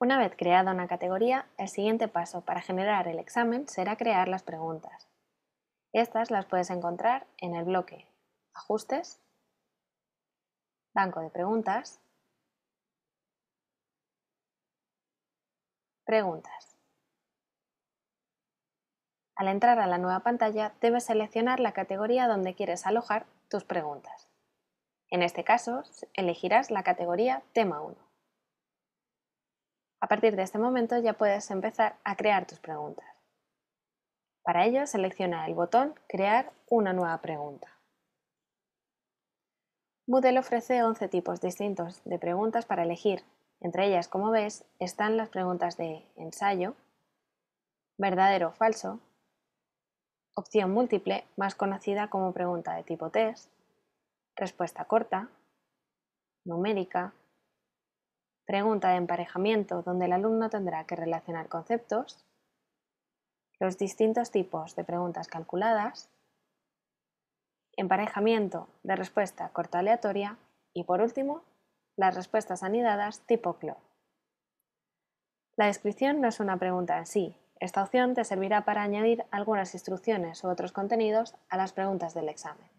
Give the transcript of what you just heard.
Una vez creada una categoría, el siguiente paso para generar el examen será crear las preguntas. Estas las puedes encontrar en el bloque Ajustes, Banco de preguntas, Preguntas. Al entrar a la nueva pantalla, debes seleccionar la categoría donde quieres alojar tus preguntas. En este caso, elegirás la categoría Tema 1. A partir de este momento ya puedes empezar a crear tus preguntas. Para ello, selecciona el botón Crear una nueva pregunta. Moodle ofrece 11 tipos distintos de preguntas para elegir. Entre ellas, como ves, están las preguntas de ensayo, verdadero o falso, opción múltiple, más conocida como pregunta de tipo test, respuesta corta, numérica, pregunta de emparejamiento donde el alumno tendrá que relacionar conceptos, los distintos tipos de preguntas calculadas, emparejamiento de respuesta corta aleatoria y por último, las respuestas anidadas tipo CLO. La descripción no es una pregunta en sí, esta opción te servirá para añadir algunas instrucciones u otros contenidos a las preguntas del examen.